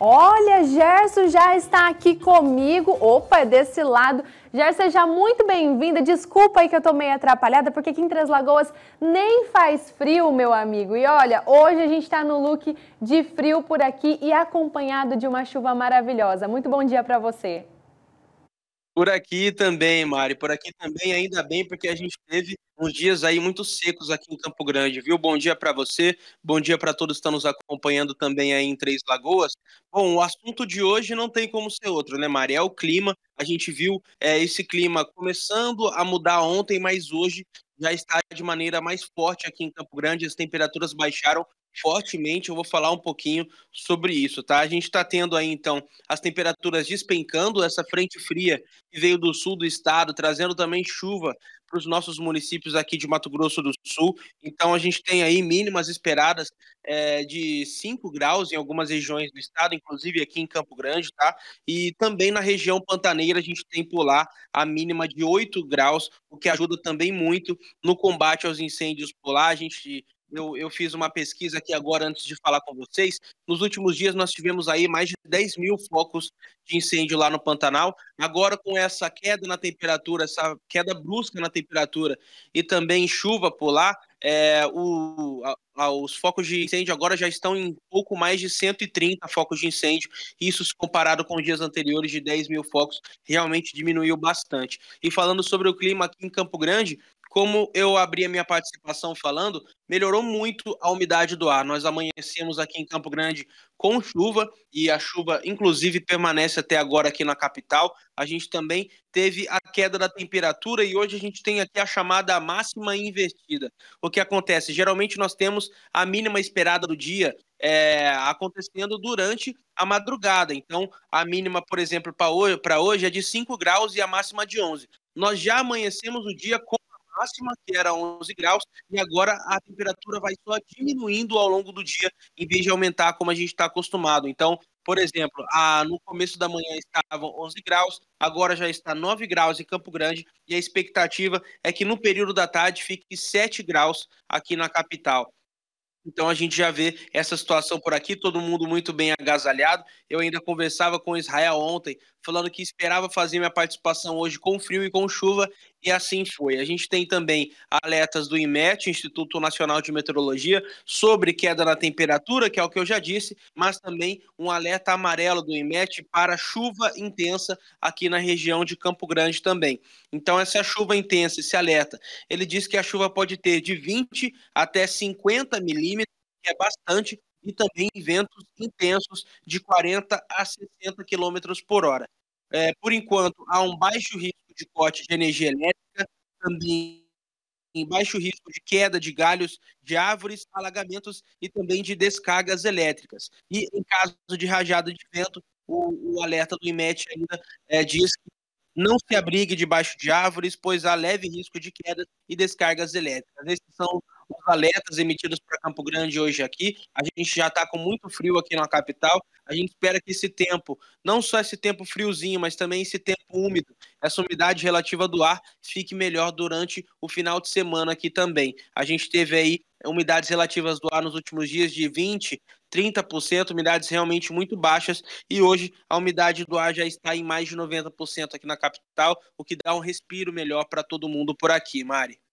Olha, Gerson já está aqui comigo. Opa, é desse lado. Gerson, seja muito bem-vinda. Desculpa aí que eu tô meio atrapalhada, porque aqui em Três Lagoas nem faz frio, meu amigo. E olha, hoje a gente tá no look de frio por aqui e acompanhado de uma chuva maravilhosa. Muito bom dia para você. Por aqui também, Mari, por aqui também, ainda bem, porque a gente teve uns dias aí muito secos aqui em Campo Grande, viu? Bom dia para você, bom dia para todos que estão nos acompanhando também aí em Três Lagoas. Bom, o assunto de hoje não tem como ser outro, né, Mari? É o clima. A gente viu é, esse clima começando a mudar ontem, mas hoje já está de maneira mais forte aqui em Campo Grande. As temperaturas baixaram fortemente, eu vou falar um pouquinho sobre isso, tá? A gente está tendo aí, então, as temperaturas despencando, essa frente fria que veio do sul do estado, trazendo também chuva para os nossos municípios aqui de Mato Grosso do Sul. Então, a gente tem aí mínimas esperadas é, de 5 graus em algumas regiões do estado, inclusive aqui em Campo Grande, tá? E também na região pantaneira, a gente tem por lá a mínima de 8 graus, o que ajuda também muito no combate aos incêndios por lá. A gente eu, eu fiz uma pesquisa aqui agora antes de falar com vocês. Nos últimos dias nós tivemos aí mais de 10 mil focos de incêndio lá no Pantanal. Agora com essa queda na temperatura, essa queda brusca na temperatura e também chuva por lá, é, o, a, os focos de incêndio agora já estão em pouco mais de 130 focos de incêndio. Isso comparado com dias anteriores de 10 mil focos, realmente diminuiu bastante. E falando sobre o clima aqui em Campo Grande, como eu abri a minha participação falando, melhorou muito a umidade do ar. Nós amanhecemos aqui em Campo Grande com chuva e a chuva, inclusive, permanece até agora aqui na capital. A gente também teve a queda da temperatura e hoje a gente tem aqui a chamada máxima invertida. O que acontece? Geralmente nós temos a mínima esperada do dia é, acontecendo durante a madrugada. Então, a mínima, por exemplo, para hoje, hoje é de 5 graus e a máxima de 11. Nós já amanhecemos o dia com máxima, que era 11 graus, e agora a temperatura vai só diminuindo ao longo do dia, em vez de aumentar como a gente está acostumado. Então, por exemplo, a, no começo da manhã estavam 11 graus, agora já está 9 graus em Campo Grande, e a expectativa é que no período da tarde fique 7 graus aqui na capital. Então a gente já vê essa situação por aqui, todo mundo muito bem agasalhado. Eu ainda conversava com o Israel ontem, falando que esperava fazer minha participação hoje com frio e com chuva, e assim foi. A gente tem também alertas do IMET, Instituto Nacional de Meteorologia, sobre queda na temperatura, que é o que eu já disse, mas também um alerta amarelo do IMET para chuva intensa aqui na região de Campo Grande também. Então, essa chuva intensa, esse alerta, ele diz que a chuva pode ter de 20 até 50 milímetros, que é bastante, e também ventos intensos de 40 a 60 quilômetros por hora. É, por enquanto, há um baixo risco de corte de energia elétrica, também em baixo risco de queda de galhos de árvores, alagamentos e também de descargas elétricas. E em caso de rajada de vento, o, o alerta do IMET ainda é, diz que não se abrigue debaixo de árvores, pois há leve risco de queda e descargas elétricas. Esses são alertas emitidos para Campo Grande hoje aqui. A gente já está com muito frio aqui na capital. A gente espera que esse tempo, não só esse tempo friozinho, mas também esse tempo úmido, essa umidade relativa do ar, fique melhor durante o final de semana aqui também. A gente teve aí umidades relativas do ar nos últimos dias de 20, 30%, umidades realmente muito baixas, e hoje a umidade do ar já está em mais de 90% aqui na capital, o que dá um respiro melhor para todo mundo por aqui, Mari.